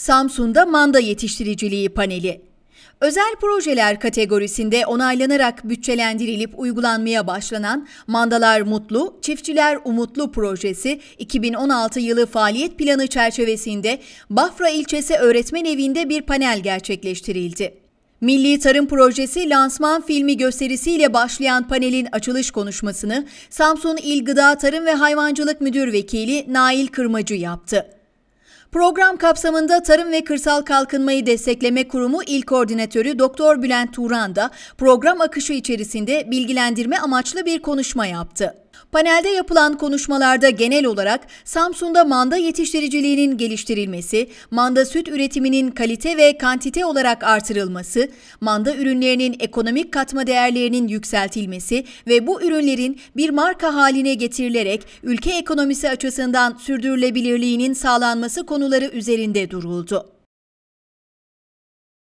Samsun'da manda yetiştiriciliği paneli. Özel projeler kategorisinde onaylanarak bütçelendirilip uygulanmaya başlanan Mandalar Mutlu, Çiftçiler Umutlu projesi 2016 yılı faaliyet planı çerçevesinde Bafra ilçesi öğretmen evinde bir panel gerçekleştirildi. Milli Tarım Projesi lansman filmi gösterisiyle başlayan panelin açılış konuşmasını Samsun İl Gıda Tarım ve Hayvancılık Müdür Vekili Nail Kırmacı yaptı. Program kapsamında Tarım ve Kırsal Kalkınmayı Destekleme Kurumu İl Koordinatörü Doktor Bülent Turan da program akışı içerisinde bilgilendirme amaçlı bir konuşma yaptı. Panelde yapılan konuşmalarda genel olarak Samsun'da manda yetiştiriciliğinin geliştirilmesi, manda süt üretiminin kalite ve kantite olarak artırılması, manda ürünlerinin ekonomik katma değerlerinin yükseltilmesi ve bu ürünlerin bir marka haline getirilerek ülke ekonomisi açısından sürdürülebilirliğinin sağlanması konuları üzerinde duruldu.